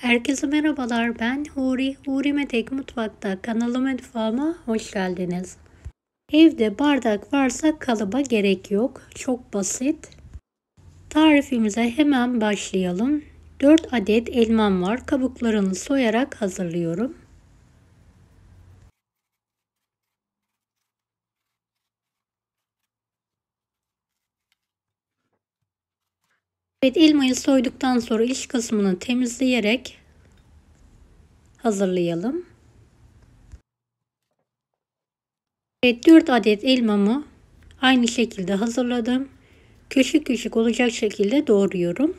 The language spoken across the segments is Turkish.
Herkese merhabalar ben Huri. Huri Medek Mutfak'ta kanalıma mutfağıma hoş geldiniz. Evde bardak varsa kalıba gerek yok. Çok basit. Tarifimize hemen başlayalım. 4 adet elmam var. Kabuklarını soyarak hazırlıyorum. Evet elmayı soyduktan sonra iç kısmını temizleyerek hazırlayalım. Evet 4 adet elmamı aynı şekilde hazırladım. Küçük küçük olacak şekilde doğruyorum.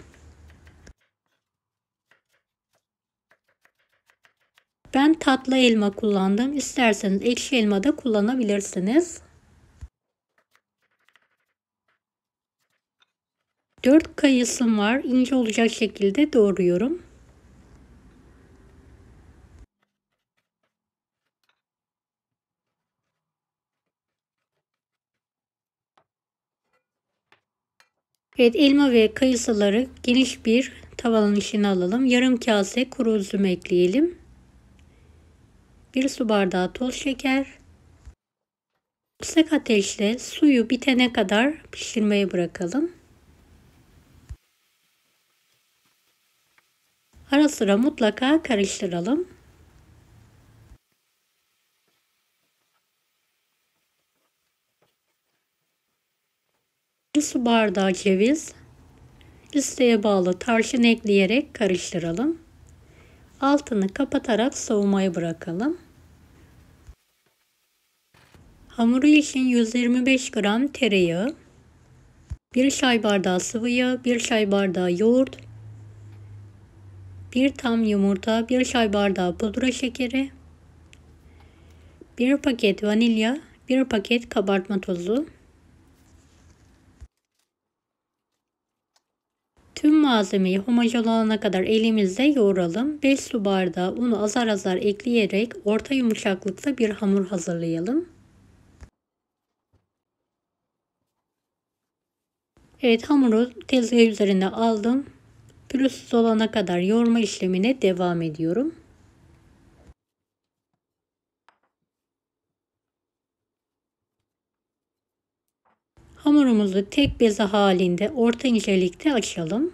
Ben tatlı elma kullandım. İsterseniz ekşi elma da kullanabilirsiniz. 4 kayısım var. İnce olacak şekilde doğruyorum. Evet elma ve kayısıları geniş bir tavanın içine alalım. Yarım kase kuru üzüm ekleyelim. 1 su bardağı toz şeker. Yüksek ateşte suyu bitene kadar pişirmeye bırakalım. Ara sıra mutlaka karıştıralım. Bir su bardağı ceviz isteğe bağlı tarçın ekleyerek karıştıralım. Altını kapatarak soğumayı bırakalım. Hamuru için 125 gram tereyağı, 1 çay bardağı sıvı yağ, 1 çay bardağı yoğurt, 1 tam yumurta, 1 çay bardağı pudra şekeri, 1 paket vanilya, 1 paket kabartma tozu. Tüm malzemeyi homojen olana kadar elimizle yoğuralım. 5 su bardağı unu azar azar ekleyerek orta yumuşaklıkta bir hamur hazırlayalım. Evet hamuru tezgah üzerine aldım pürüzsüz olana kadar yoğurma işlemine devam ediyorum. Hamurumuzu tek beze halinde orta incelikte açalım.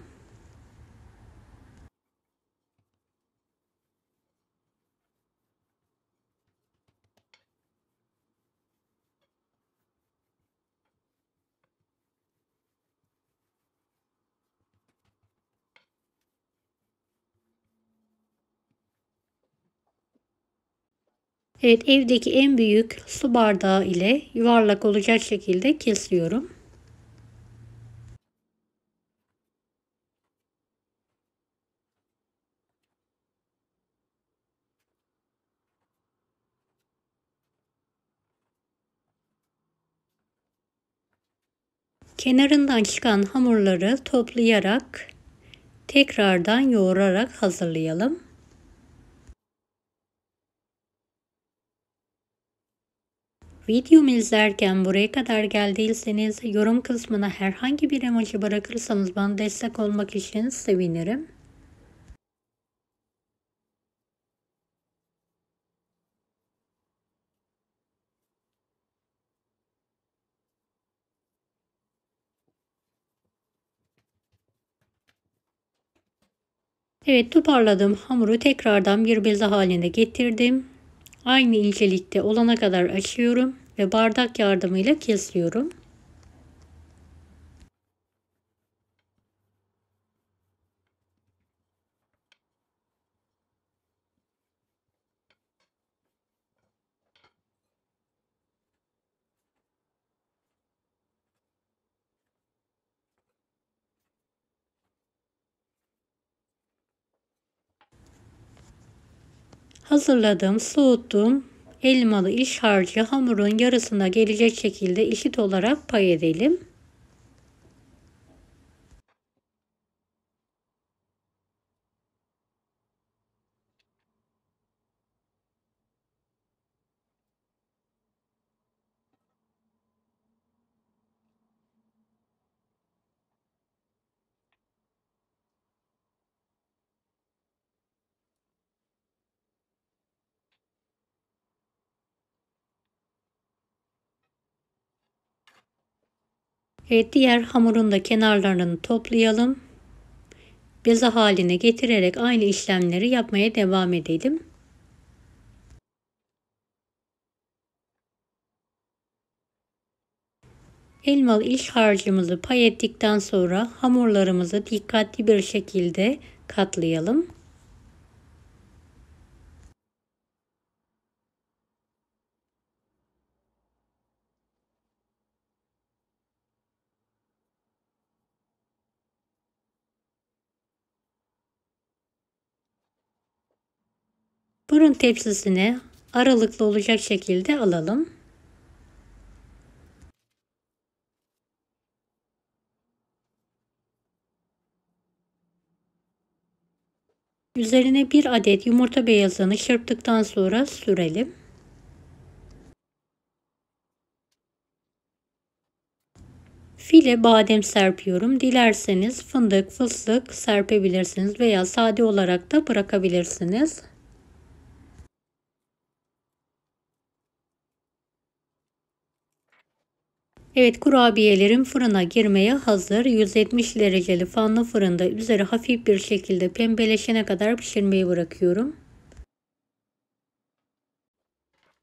Evet evdeki en büyük su bardağı ile yuvarlak olacak şekilde kesiyorum. Kenarından çıkan hamurları toplayarak tekrardan yoğurarak hazırlayalım. Videomu izlerken buraya kadar geldiyseniz yorum kısmına herhangi bir emoji bırakırsanız bana destek olmak için sevinirim. Evet toparladım hamuru tekrardan bir beze haline getirdim. Aynı incelikte olana kadar açıyorum ve bardak yardımıyla kesiyorum. Hazırladım, soğuttum. Elmalı iş harcı hamurun yarısına gelecek şekilde eşit olarak pay edelim. Evet, diğer hamurun da kenarlarını toplayalım. Beze haline getirerek aynı işlemleri yapmaya devam edelim. Elmalı iç harcımızı pay sonra hamurlarımızı dikkatli bir şekilde katlayalım. Burun tepsisini aralıklı olacak şekilde alalım. Üzerine bir adet yumurta beyazını çırptıktan sonra sürelim. File badem serpiyorum. Dilerseniz fındık, fıstık serpebilirsiniz veya sade olarak da bırakabilirsiniz. Evet kurabiyelerim fırına girmeye hazır. 170 dereceli fanlı fırında üzeri hafif bir şekilde pembeleşene kadar pişirmeyi bırakıyorum.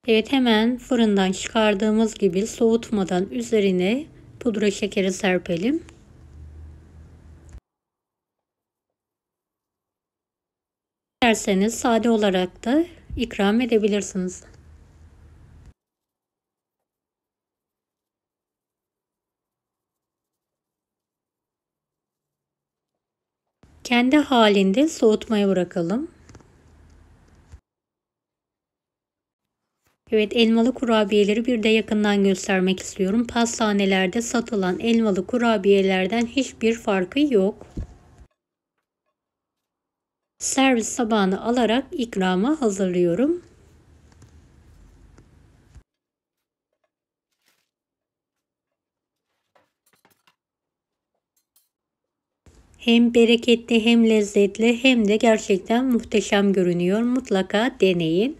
Evet hemen fırından çıkardığımız gibi soğutmadan üzerine pudra şekeri serpelim. Dilerseniz sade olarak da ikram edebilirsiniz. kendi halinde soğutmaya bırakalım. Evet elmalı kurabiyeleri bir de yakından göstermek istiyorum. Pastanelerde satılan elmalı kurabiyelerden hiçbir farkı yok. Servis tabağını alarak ikrama hazırlıyorum. Hem bereketli hem lezzetli hem de gerçekten muhteşem görünüyor. Mutlaka deneyin.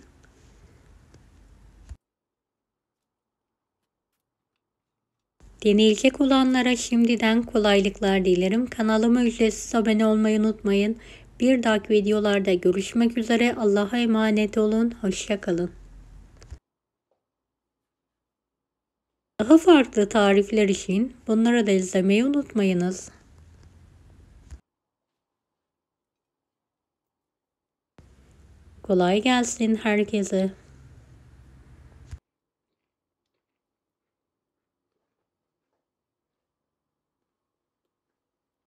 Deneyecek olanlara şimdiden kolaylıklar dilerim. Kanalıma ücretsiz abone olmayı unutmayın. Bir dahaki videolarda görüşmek üzere. Allah'a emanet olun. Hoşçakalın. Daha farklı tarifler için bunları da izlemeyi unutmayınız. Kolay gelsin herkese.